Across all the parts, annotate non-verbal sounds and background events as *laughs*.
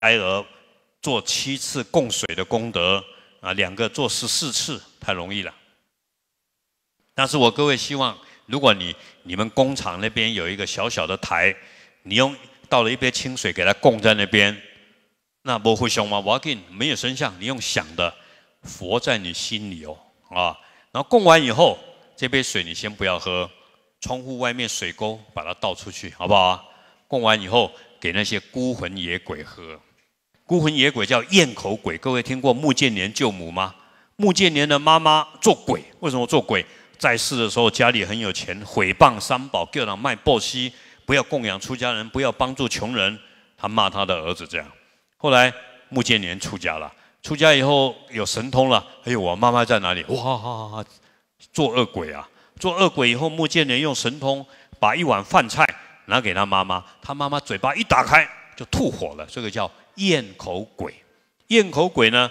白鹅做七次供水的功德啊，两个做十四次太容易了。但是我各位希望，如果你你们工厂那边有一个小小的台，你用倒了一杯清水给它供在那边。那不会凶吗？我要给你没有神像，你用想的佛在你心里哦啊。然后供完以后，这杯水你先不要喝，窗户外面水沟把它倒出去，好不好？供完以后给那些孤魂野鬼喝。孤魂野鬼叫咽口鬼，各位听过穆建年救母吗？穆建年的妈妈做鬼，为什么做鬼？在世的时候家里很有钱，毁谤三宝，叫人卖布西，不要供养出家人，不要帮助穷人。他骂他的儿子这样。后来穆建年出家了，出家以后有神通了。哎呦，我妈妈在哪里？哇，做恶鬼啊！做恶鬼以后，穆建年用神通把一碗饭菜拿给他妈妈，他妈妈嘴巴一打开就吐火了。这个叫。咽口鬼，咽口鬼呢，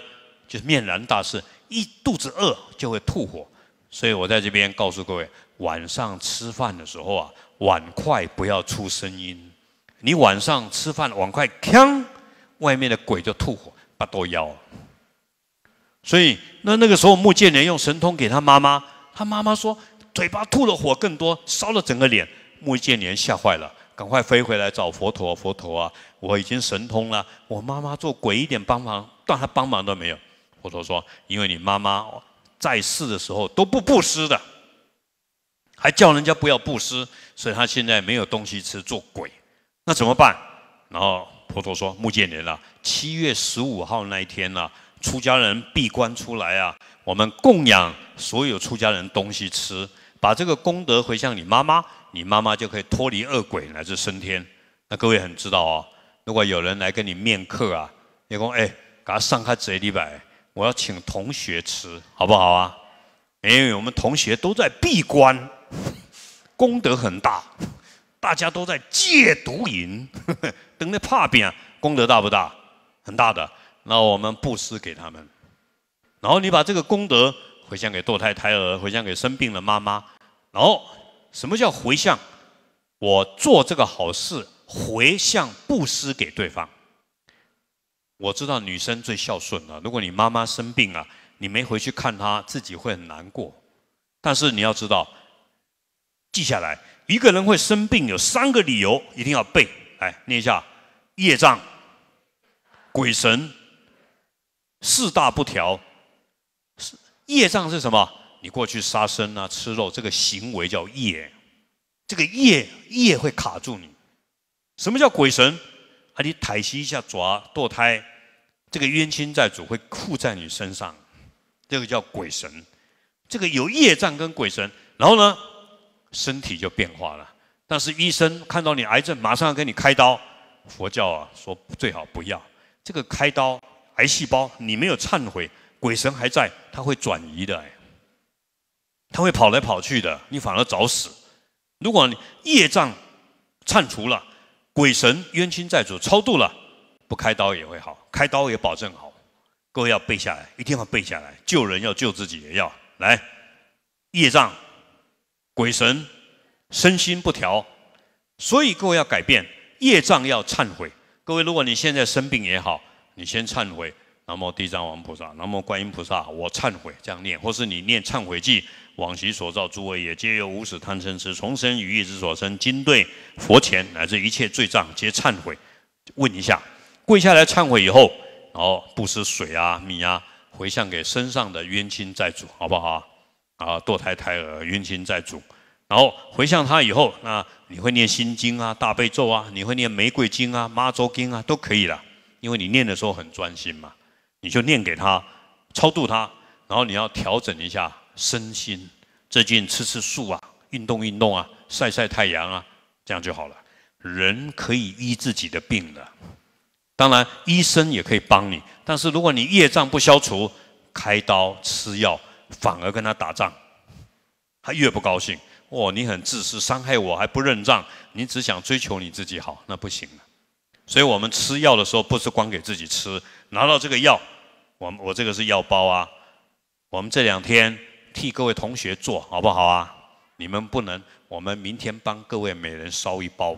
就是面燃大事，一肚子饿就会吐火。所以我在这边告诉各位，晚上吃饭的时候啊，碗筷不要出声音。你晚上吃饭碗筷锵，外面的鬼就吐火，把都咬。所以那那个时候，穆建连用神通给他妈妈，他妈妈说嘴巴吐的火更多，烧了整个脸。穆建连吓坏了。赶快飞回来找佛陀，佛陀啊，我已经神通了。我妈妈做鬼一点帮忙，但她帮忙都没有。佛陀说：“因为你妈妈在世的时候都不布施的，还叫人家不要布施，所以他现在没有东西吃做鬼。那怎么办？”然后佛陀说：“穆建年啊，七月十五号那一天呢，出家人闭关出来啊，我们供养所有出家人东西吃，把这个功德回向你妈妈。”你妈妈就可以脱离恶鬼乃至升天。那各位很知道哦，如果有人来跟你面客啊，你讲哎，给他上开嘴里摆，我要请同学吃，好不好啊？因为我们同学都在闭关，功德很大，大家都在戒毒瘾，*laughs* 等那怕啊，功德大不大？很大的。那我们布施给他们，然后你把这个功德回向给堕胎胎儿，回向给生病的妈妈，然后。什么叫回向？我做这个好事回向布施给对方。我知道女生最孝顺了。如果你妈妈生病了，你没回去看她，自己会很难过。但是你要知道，记下来，一个人会生病有三个理由，一定要背。哎，念一下：业障、鬼神、四大不调。业障是什么？你过去杀生啊，吃肉，这个行为叫业，这个业业会卡住你。什么叫鬼神？啊，你抬膝一下抓堕胎，这个冤亲债主会附在你身上，这个叫鬼神。这个有业障跟鬼神，然后呢，身体就变化了。但是医生看到你癌症，马上要给你开刀。佛教啊说最好不要这个开刀，癌细胞你没有忏悔，鬼神还在，他会转移的。他会跑来跑去的，你反而早死。如果业障铲除了，鬼神冤亲债主超度了，不开刀也会好，开刀也保证好。各位要背下来，一定要背下来。救人要救自己也要来。业障、鬼神、身心不调，所以各位要改变业障要忏悔。各位，如果你现在生病也好，你先忏悔，南无地藏王菩萨，南无观音菩萨，我忏悔，这样念，或是你念忏悔记，往昔所造诸位也，皆由无始贪嗔痴，从生于意之所生。今对佛前，乃至一切罪障，皆忏悔。问一下，跪下来忏悔以后，然后布施水啊、米啊，回向给身上的冤亲债主，好不好？啊，堕胎胎儿冤亲债主，然后回向他以后，那你会念心经啊、大悲咒啊，你会念玫瑰经啊、妈祖经啊，都可以啦。因为你念的时候很专心嘛，你就念给他超度他，然后你要调整一下身心。最近吃吃素啊，运动运动啊，晒晒太阳啊，这样就好了。人可以医自己的病的，当然医生也可以帮你。但是如果你业障不消除，开刀吃药反而跟他打仗，他越不高兴。哦，你很自私，伤害我还不认账，你只想追求你自己好，那不行。所以我们吃药的时候不是光给自己吃，拿到这个药，我我这个是药包啊，我们这两天。替各位同学做好不好啊？你们不能，我们明天帮各位每人烧一包，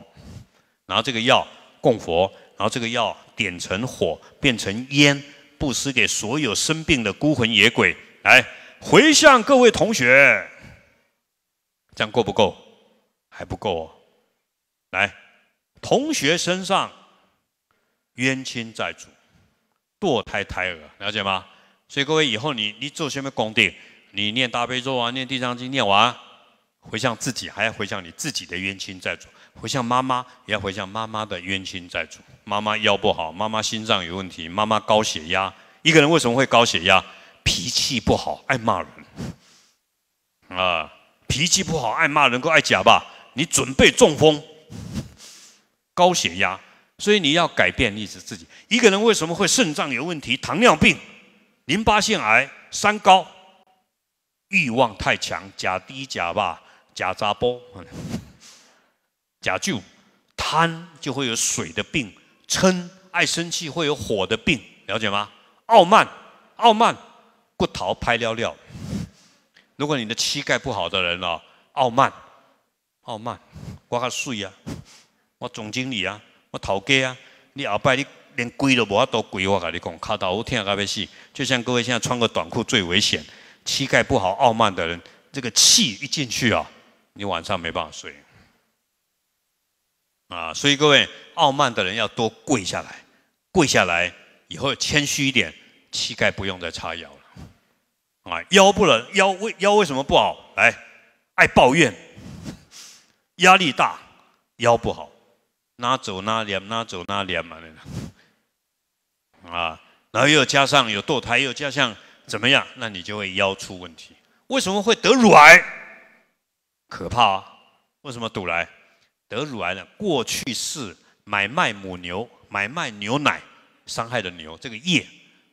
拿这个药供佛，然后这个药点成火，变成烟，布施给所有生病的孤魂野鬼。来回向各位同学，这样够不够？还不够哦。来，同学身上冤亲债主、堕胎胎儿，了解吗？所以各位以后你你做什么工定？你念大悲咒啊，念地藏经念完，回向自己，还要回向你自己的冤亲债主；回向妈妈，也要回向妈妈的冤亲债主。妈妈腰不好，妈妈心脏有问题，妈妈高血压。一个人为什么会高血压？脾气不好，爱骂人啊！脾气不好，爱骂人，够爱假吧？你准备中风、高血压，所以你要改变你子自己。一个人为什么会肾脏有问题？糖尿病、淋巴腺癌、三高。欲望太强，假低假霸假杂波，假旧，贪就会有水的病；嗔爱生气会有火的病，了解吗？傲慢，傲慢，骨头拍撩撩。如果你的膝盖不好的人哦，傲慢，傲慢，我个睡啊，我总经理啊，我头家啊，你阿伯你连跪都无啊都跪，我跟你讲，脚头痛到要死。就像各位现在穿个短裤最危险。膝盖不好、傲慢的人，这个气一进去啊，你晚上没办法睡啊。所以各位，傲慢的人要多跪下来，跪下来以后谦虚一点，膝盖不用再擦药了啊。腰不能腰为腰为什么不好？来，爱抱怨，*laughs* 压力大，腰不好，拉走拉两拉走拉两门啊。然后又加上有堕胎，又加上。怎么样？那你就会腰出问题。为什么会得乳癌？可怕啊！为什么堵来得乳癌呢？过去是买卖母牛、买卖牛奶，伤害的牛。这个业，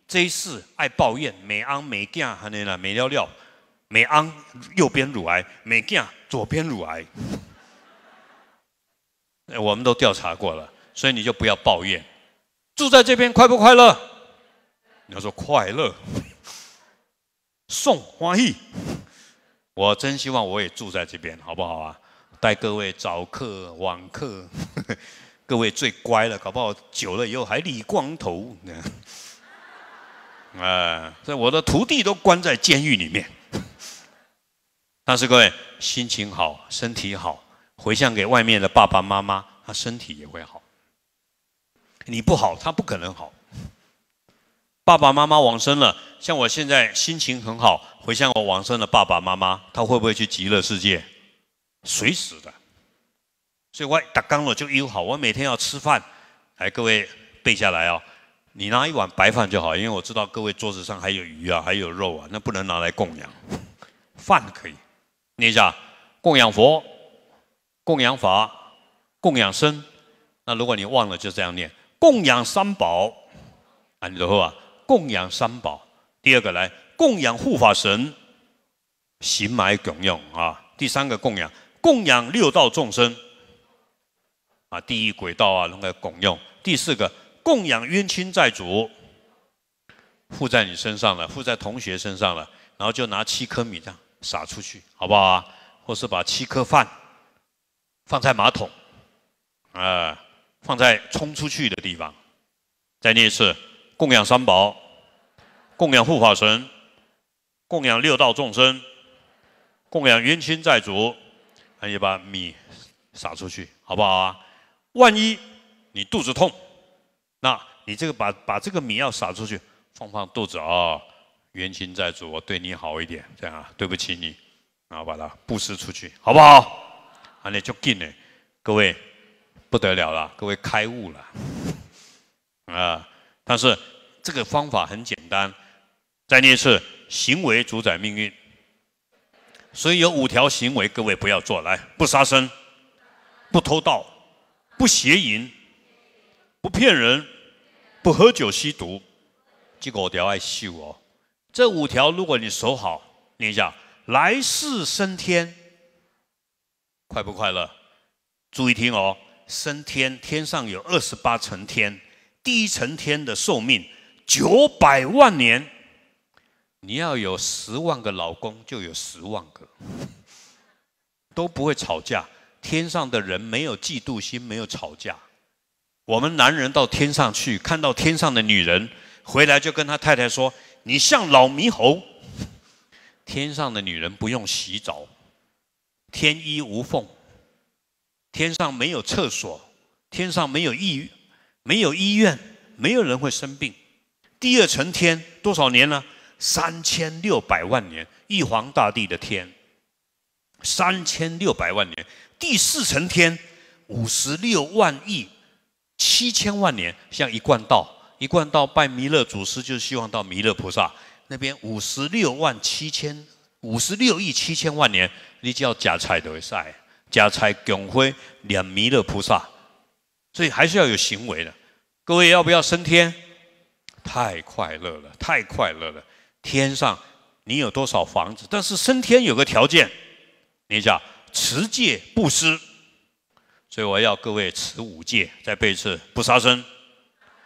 这一世爱抱怨，没安没囝，还那呢？没尿尿，没安右边乳癌，没囝左边乳癌。*laughs* 我们都调查过了，所以你就不要抱怨。住在这边快不快乐？你要说快乐。送欢喜，我真希望我也住在这边，好不好啊？带各位早课晚课，*laughs* 各位最乖了，搞不好久了以后还理光头，*laughs* 啊！所以我的徒弟都关在监狱里面。但是各位心情好，身体好，回向给外面的爸爸妈妈，他身体也会好。你不好，他不可能好。爸爸妈妈往生了，像我现在心情很好，回想我往生的爸爸妈妈，他会不会去极乐世界？随时的？所以我打刚了就又好。我每天要吃饭，哎，各位背下来啊！你拿一碗白饭就好，因为我知道各位桌子上还有鱼啊，还有肉啊，那不能拿来供养，饭可以念一下：供养佛，供养法，供养僧。那如果你忘了，就这样念：供养三宝。啊，你懂了吧？供养三宝，第二个来供养护法神，行埋供用啊。第三个供养供养六道众生啊，地狱鬼道啊，那个供用。第四个供养冤亲债主，附在你身上了，附在同学身上了，然后就拿七颗米这样撒出去，好不好？或是把七颗饭放在马桶啊，放在冲出去的地方，再念一次。供养三宝，供养护法神，供养六道众生，供养冤亲债主，也把米撒出去，好不好啊？万一你肚子痛，那你这个把把这个米要撒出去，放放肚子啊！冤亲债主，我对你好一点，这样对不起你，然后把它布施出去，好不好？啊，那就进了，各位不得了了，各位开悟了啊！但是这个方法很简单，再念一次：行为主宰命运。所以有五条行为，各位不要做。来，不杀生，不偷盗，不邪淫，不骗人，不喝酒吸毒。这个都条爱惜哦。这五条如果你守好，念一下，来世升天，快不快乐？注意听哦，升天，天上有二十八层天。第一层天的寿命九百万年，你要有十万个老公，就有十万个，都不会吵架。天上的人没有嫉妒心，没有吵架。我们男人到天上去，看到天上的女人，回来就跟他太太说：“你像老猕猴。”天上的女人不用洗澡，天衣无缝。天上没有厕所，天上没有抑郁。没有医院，没有人会生病。第二层天多少年呢？三千六百万年。玉皇大帝的天，三千六百万年。第四层天五十六万亿七千万年，像一贯道，一贯道拜弥勒祖师，就是希望到弥勒菩萨那边五十六万七千五十六亿七千万年，你只要加财都会塞，假财拱辉两弥勒菩萨，所以还是要有行为的。各位要不要升天？太快乐了，太快乐了！天上你有多少房子？但是升天有个条件，你讲持戒不施。所以我要各位持五戒，再背一次：不杀生，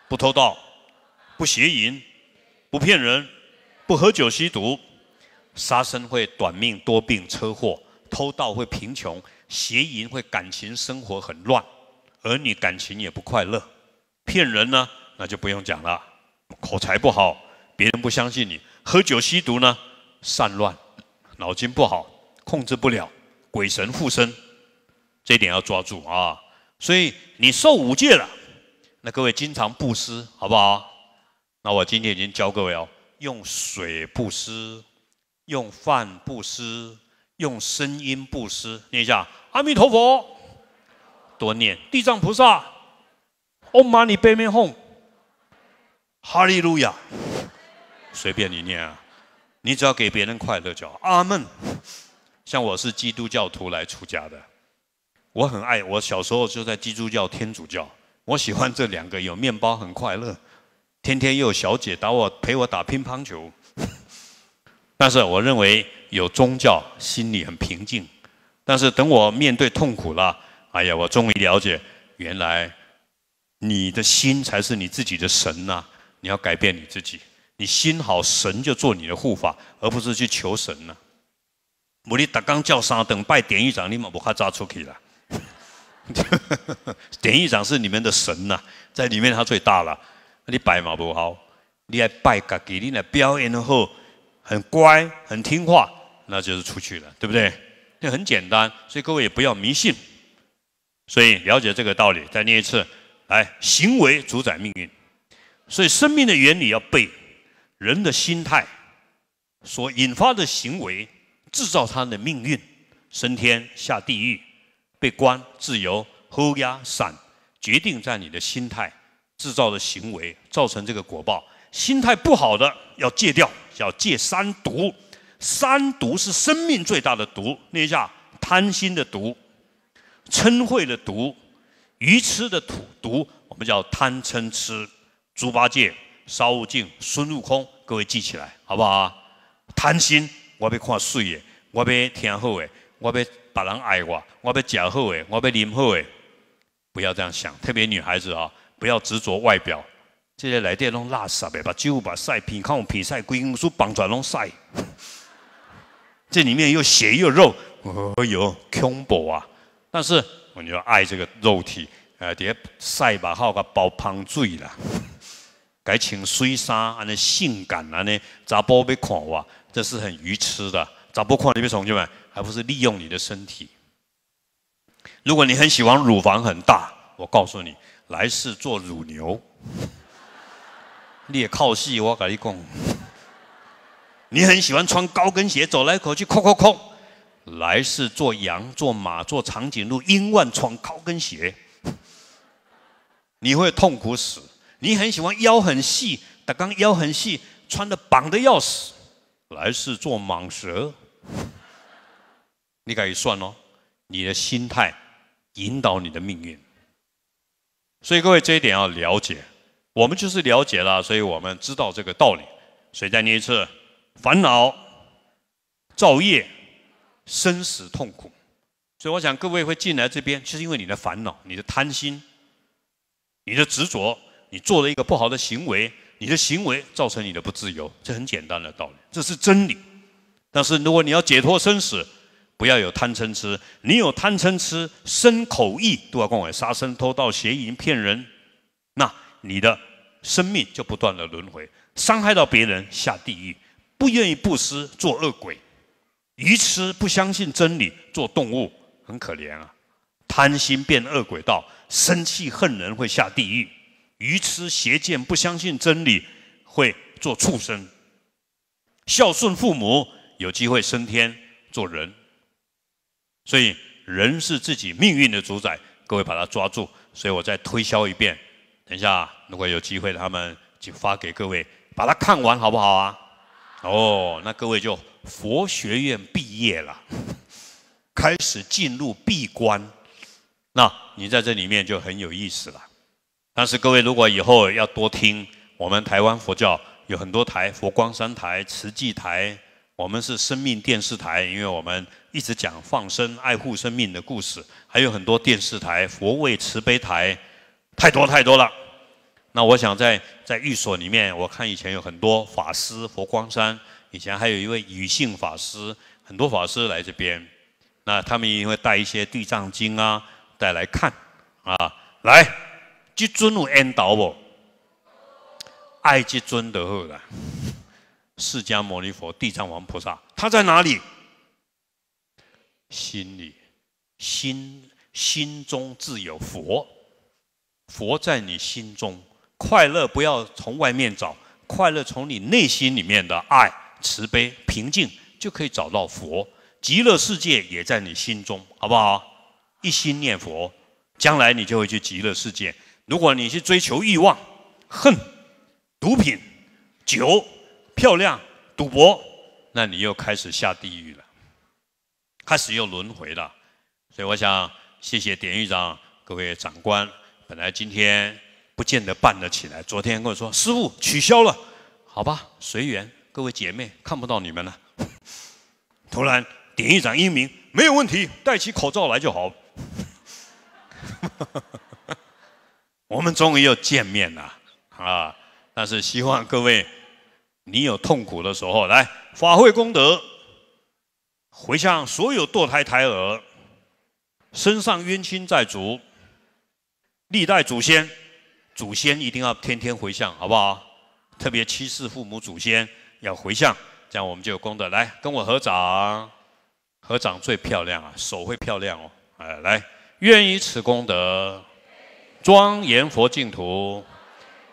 不偷盗，不邪淫，不骗人，不喝酒吸毒。杀生会短命多病车祸，偷盗会贫穷，邪淫会感情生活很乱，儿女感情也不快乐。骗人呢，那就不用讲了。口才不好，别人不相信你；喝酒吸毒呢，散乱；脑筋不好，控制不了；鬼神附身，这一点要抓住啊。所以你受五戒了，那各位经常布施，好不好？那我今天已经教各位哦，用水布施，用饭布施，用声音布施，念一下阿弥陀佛，多念地藏菩萨。哦，妈，你背没哄。哈利路亚，随便你念啊，你只要给别人快乐叫阿门。像我是基督教徒来出家的，我很爱。我小时候就在基督教、天主教，我喜欢这两个，有面包很快乐，天天又有小姐打我陪我打乒乓球。*laughs* 但是我认为有宗教心里很平静，但是等我面对痛苦了，哎呀，我终于了解原来。你的心才是你自己的神呐！你要改变你自己，你心好神就做你的护法，而不是去求神了。我你打刚叫沙等拜典狱长，你妈不怕抓出去了。*laughs* 典狱长是你们的神呐，在里面他最大了。你拜嘛不好，你还拜个给你的表演后，很乖很听话，那就是出去了，对不对？这很简单，所以各位也不要迷信，所以了解这个道理。再念一次。哎，行为主宰命运，所以生命的原理要背。人的心态所引发的行为，制造他的命运，升天下地狱，被关自由，呼压散，决定在你的心态制造的行为，造成这个果报。心态不好的要戒掉，要戒三毒。三毒是生命最大的毒，念一下：贪心的毒，嗔恚的毒。鱼吃的土毒，我们叫贪嗔痴。猪八戒、沙悟净、孙悟空，各位记起来好不好？贪心，我要看水的，我要听好的，我要别人爱我，我要吃好的，我要喝好的。不要这样想，特别女孩子啊，不要执着外表。这些来电拢垃圾的，把酒把晒品，看我比晒龟龟书绑转拢晒。*laughs* 这里面又血又肉，哎呦，恐怖啊！但是。我就爱这个肉体，诶，底下晒吧，好个包胖水啦，该穿水衫，安尼性感，安尼咋不被狂我，这是很愚痴的，咋不狂？你们同学们还不是利用你的身体？如果你很喜欢乳房很大，我告诉你，来世做乳牛，你也靠戏我跟你讲，你很喜欢穿高跟鞋走来走去，狂狂狂！来世做羊、做马、做长颈鹿，因万穿高跟鞋，你会痛苦死。你很喜欢腰很细，达刚腰很细，穿的绑的要死。来世做蟒蛇，你该算哦。你的心态引导你的命运，所以各位这一点要了解。我们就是了解了，所以我们知道这个道理。谁在念一次？烦恼造业。生死痛苦，所以我想各位会进来这边，就是因为你的烦恼、你的贪心、你的执着，你做了一个不好的行为，你的行为造成你的不自由，这很简单的道理，这是真理。但是如果你要解脱生死，不要有贪嗔痴，你有贪嗔痴，身口意都要跟我杀生、偷盗、邪淫、骗人，那你的生命就不断的轮回，伤害到别人下地狱，不愿意布施做恶鬼。愚痴不相信真理，做动物很可怜啊！贪心变恶鬼道，生气恨人会下地狱。愚痴邪见不相信真理，会做畜生。孝顺父母有机会升天做人。所以人是自己命运的主宰，各位把它抓住。所以我再推销一遍，等一下如果有机会，他们就发给各位，把它看完好不好啊？哦，那各位就。佛学院毕业了，*laughs* 开始进入闭关。那你在这里面就很有意思了。但是各位，如果以后要多听我们台湾佛教有很多台，佛光山台、慈济台，我们是生命电视台，因为我们一直讲放生、爱护生命的故事，还有很多电视台，佛位慈悲台，太多太多了。那我想在在寓所里面，我看以前有很多法师，佛光山。以前还有一位女性法师，很多法师来这边，那他们也会带一些《地藏经》啊，带来看啊，来，至尊我恩导我，爱至尊的后来，释迦牟尼佛、地藏王菩萨，他在哪里？心里，心心中自有佛，佛在你心中，快乐不要从外面找，快乐从你内心里面的爱。慈悲平静，就可以找到佛。极乐世界也在你心中，好不好？一心念佛，将来你就会去极乐世界。如果你去追求欲望、恨、毒品、酒、漂亮、赌博，那你又开始下地狱了，开始又轮回了。所以，我想谢谢典狱长，各位长官。本来今天不见得办得起来，昨天跟我说失误取消了，好吧，随缘。各位姐妹看不到你们了，突然点一盏英明，没有问题，戴起口罩来就好。*laughs* 我们终于又见面了啊！但是希望各位，你有痛苦的时候，来法会功德，回向所有堕胎胎儿，身上冤亲债主，历代祖先，祖先一定要天天回向，好不好？特别七世父母祖先。要回向，这样我们就有功德。来，跟我合掌，合掌最漂亮啊，手会漂亮哦。哎，来，愿以此功德，庄严佛净土，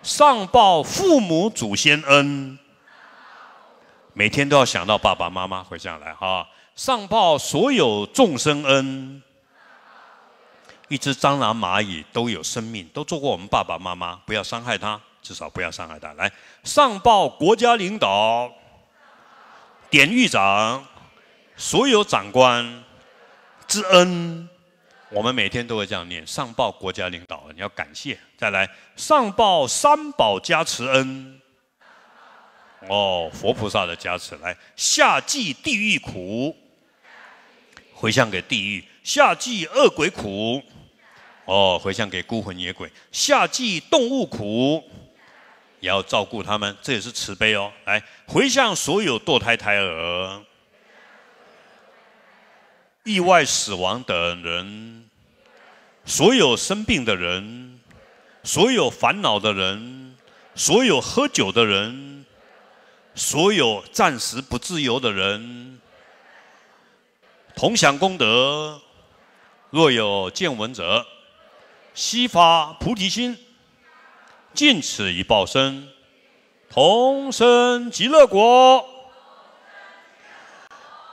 上报父母祖先恩，每天都要想到爸爸妈妈，回向来哈。上报所有众生恩，一只蟑螂、蚂蚁都有生命，都做过我们爸爸妈妈，不要伤害它。至少不要伤害他。来，上报国家领导、典狱长、所有长官之恩，我们每天都会这样念。上报国家领导，你要感谢。再来，上报三宝加持恩，哦，佛菩萨的加持。来，下济地狱苦，回向给地狱；下济恶鬼苦，哦，回向给孤魂野鬼；下济动物苦。也要照顾他们，这也是慈悲哦。来回向所有堕胎胎儿、意外死亡等人，所有生病的人，所有烦恼的人，所有喝酒的人，所有暂时不自由的人，同享功德。若有见闻者，悉发菩提心。尽此一报身，同生极乐国。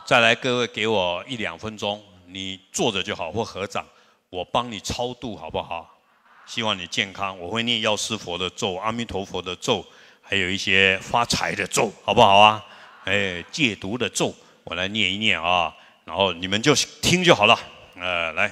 再来，各位给我一两分钟，你坐着就好或合掌，我帮你超度好不好？希望你健康，我会念药师佛的咒、阿弥陀佛的咒，还有一些发财的咒，好不好啊？哎，戒毒的咒，我来念一念啊，然后你们就听就好了。呃，来。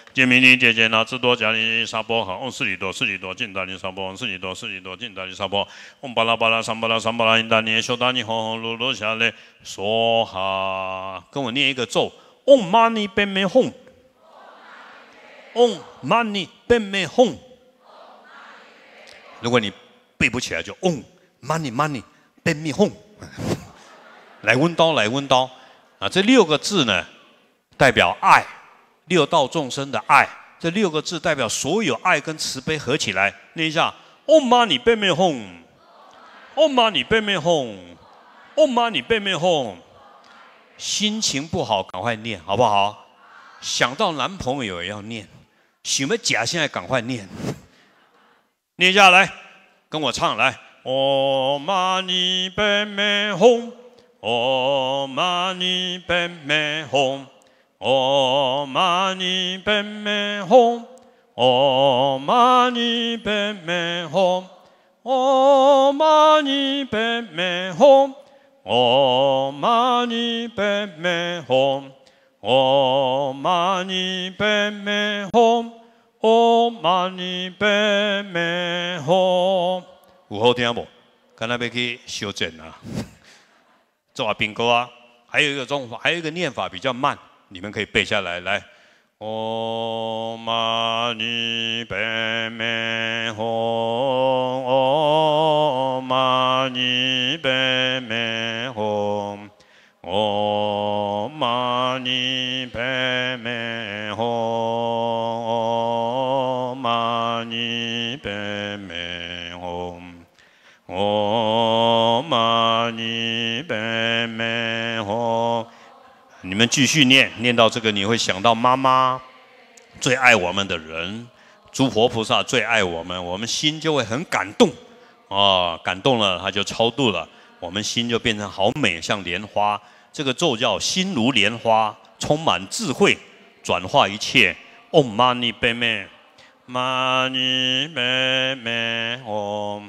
揭弥尼揭揭拿智多迦利沙波吽四里多四里多净达尼沙波吽四多四里多净达尼沙波吽巴拉巴拉三巴拉三巴拉因达尼修达尼吽吽噜噜下来说哈跟我念一个咒吽玛尼贝密吽吽玛尼贝密吽如果你背不起来就吽玛尼玛尼贝密吽来温刀来温刀啊这六个字呢代表爱。六道众生的爱，这六个字代表所有爱跟慈悲合起来，念一下。唵嘛尼呗咪吽，唵嘛尼呗咪吽，唵嘛尼呗咪吽。心情不好，赶快念，好不好？想到男朋友也要念，想不假，现在赶快念，念下来，跟我唱来。唵嘛尼呗咪吽，唵嘛尼呗咪吽。哦，玛尼贝美哄，哦，玛尼贝美哄，哦，玛尼贝美哄，哦，玛尼贝美哄，哦，*laughs* 玛尼贝美哄，哦，玛尼贝美哄。有好听下无？可能被去修正啦。做华兵哥啊，还有一个中华，还有一个念法比较慢。你们可以背下来，来，唵嘛呢叭咪吽，唵嘛呢叭咪吽，唵嘛呢叭咪吽，唵嘛呢叭咪，唵嘛呢贝咪。们继续念，念到这个，你会想到妈妈最爱我们的人，诸佛菩萨最爱我们，我们心就会很感动，啊，感动了，他就超度了，我们心就变成好美，像莲花。这个咒叫心如莲花，充满智慧，转化一切。Om Mani p a 美。m e m a n i p a m e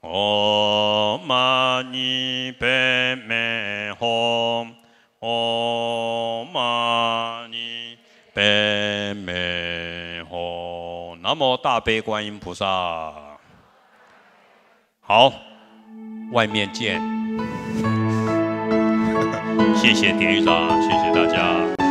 Om，Om Mani p a m e Om。阿弥陀佛，南无大悲观音菩萨。好，外面见。*laughs* 谢谢典狱长，谢谢大家。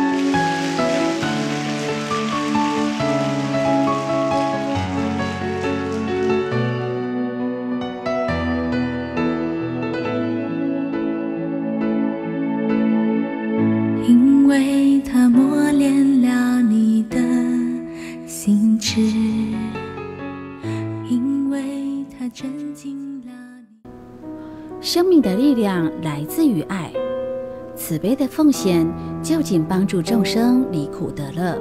量来自于爱，慈悲的奉献就仅帮助众生离苦得乐。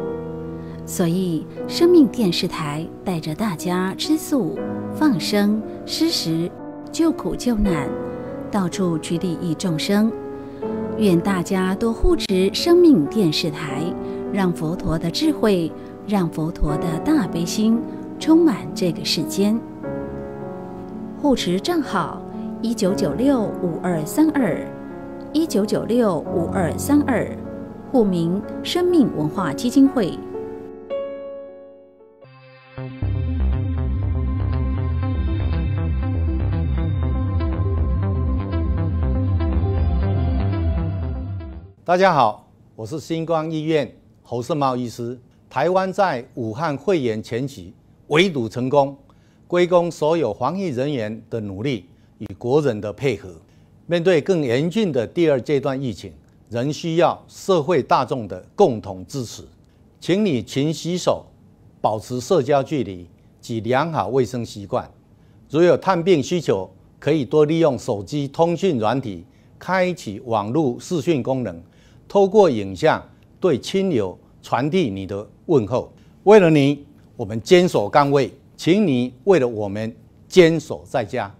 所以，生命电视台带着大家吃素、放生、施食、救苦救难，到处去利益众生。愿大家多护持生命电视台，让佛陀的智慧，让佛陀的大悲心充满这个世间。护持正好。一九九六五二三二，一九九六五二三二，户名：生命文化基金会。大家好，我是星光医院侯胜茂医师。台湾在武汉肺炎前期围堵成功，归功所有防疫人员的努力。与国人的配合，面对更严峻的第二阶段疫情，仍需要社会大众的共同支持。请你勤洗手，保持社交距离及良好卫生习惯。如有探病需求，可以多利用手机通讯软体开启网络视讯功能，透过影像对亲友传递你的问候。为了你，我们坚守岗位，请你为了我们坚守在家。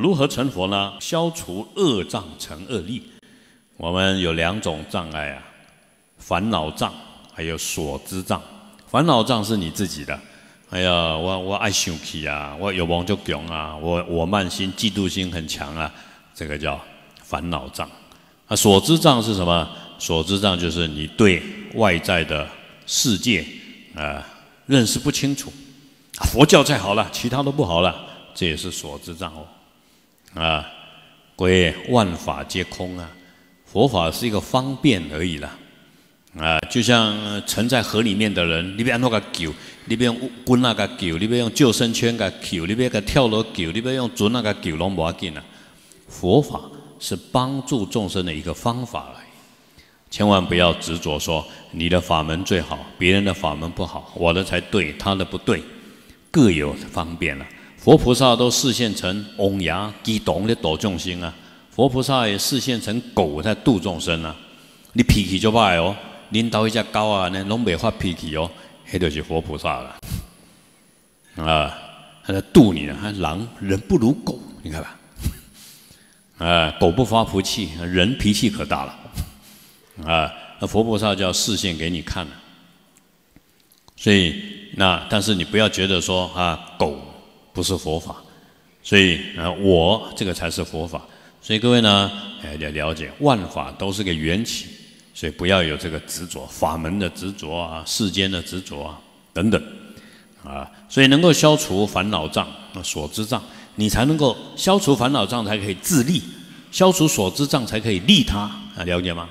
如何成佛呢？消除恶障成恶力。我们有两种障碍啊，烦恼障，还有所知障。烦恼障是你自己的，哎呀，我我爱生气啊，我有忙就犟啊，我我慢心、嫉妒心很强啊，这个叫烦恼障。啊，所知障是什么？所知障就是你对外在的世界啊认识不清楚。佛教再好了，其他都不好了，这也是所知障哦。啊，各位，万法皆空啊，佛法是一个方便而已啦。啊，就像沉在河里面的人，你别要那个救，你别用滚那个救，你别用救生圈个救，你别个跳楼救，你别用竹那个救，拢无要紧啊。佛法是帮助众生的一个方法已，千万不要执着说你的法门最好，别人的法门不好，我的才对，他的不对，各有方便了。佛菩萨都示现成公牙鸡、狗的度众生啊！佛菩萨也示现成狗在度众生啊！你脾气就坏哦，领导一只狗啊，那拢未发脾气哦，那就是佛菩萨了啊！他在度你啊，狼人不如狗，你看吧，啊，狗不发脾气，人脾气可大了啊！那佛菩萨就要示现给你看，了。所以那但是你不要觉得说啊，狗。不是佛法，所以啊，我这个才是佛法。所以各位呢，哎，要了解万法都是个缘起，所以不要有这个执着法门的执着啊，世间的执着啊等等啊。所以能够消除烦恼障、所知障，你才能够消除烦恼障，才可以自立；消除所知障，才可以利他啊。了解吗？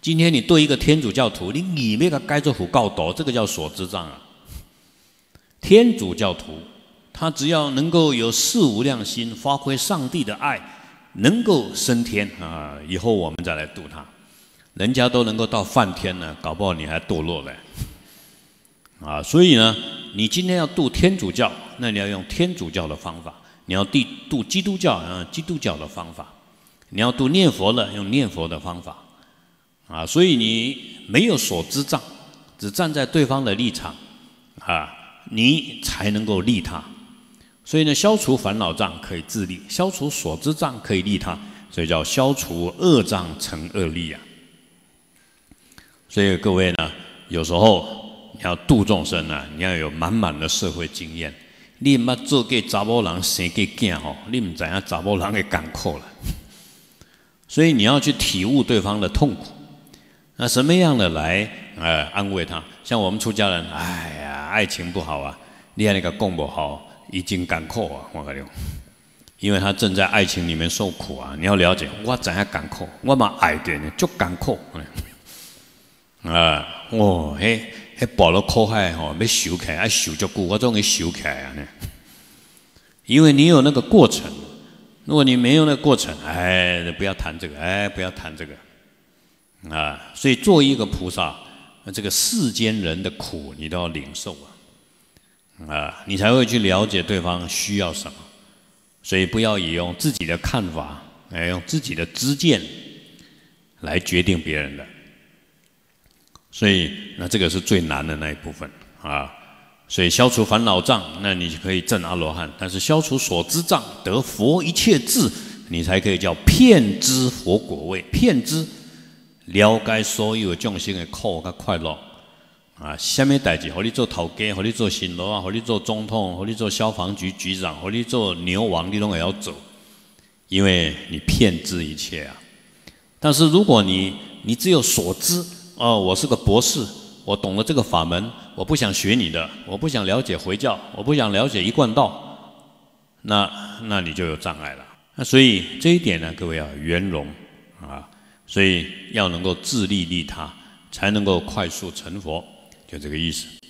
今天你对一个天主教徒，你里面个该做福告夺，这个叫所知障啊。天主教徒。他只要能够有四无量心，发挥上帝的爱，能够升天啊！以后我们再来度他，人家都能够到梵天了，搞不好你还堕落了啊！所以呢，你今天要度天主教，那你要用天主教的方法；你要度基督教，用基督教的方法；你要度念佛的，用念佛的方法啊！所以你没有所知障，只站在对方的立场啊，你才能够利他。所以呢，消除烦恼障可以自利，消除所知障可以利他，所以叫消除恶障成恶利啊。所以各位呢，有时候你要度众生呢，你要有满满的社会经验。你唔做给查某人谁给囝哦，你唔怎样查某人会甘苦了。所以你要去体悟对方的痛苦，那什么样的来呃安慰他？像我们出家人，哎呀，爱情不好啊，你那个供不好。已经艰苦啊，我讲，良，因为他正在爱情里面受苦啊。你要了解，我怎样艰苦，我嘛爱的呢，足艰苦 *laughs* 啊。哦，迄迄拔了苦海吼，要收起，爱修足久，我终于收起来啊呢。因为你有那个过程，如果你没有那个过程，哎，不要谈这个，哎，不要谈这个啊。所以做一个菩萨，这个世间人的苦，你都要领受啊。啊，你才会去了解对方需要什么，所以不要以用自己的看法，哎，用自己的知见来决定别人的。所以，那这个是最难的那一部分啊。所以，消除烦恼障，那你可以证阿罗汉；但是，消除所知障，得佛一切智，你才可以叫骗知佛果位，骗知了解所有的众生的苦和快乐。啊，下面代志，和你做头家，和你做巡逻啊，和你做总统，和你做消防局局长，和你做牛王，你都还要走，因为你骗知一切啊。但是如果你你只有所知哦，我是个博士，我懂了这个法门，我不想学你的，我不想了解回教，我不想了解一贯道，那那你就有障碍了。那所以这一点呢，各位啊，圆融啊，所以要能够自利利他，才能够快速成佛。就这个意思。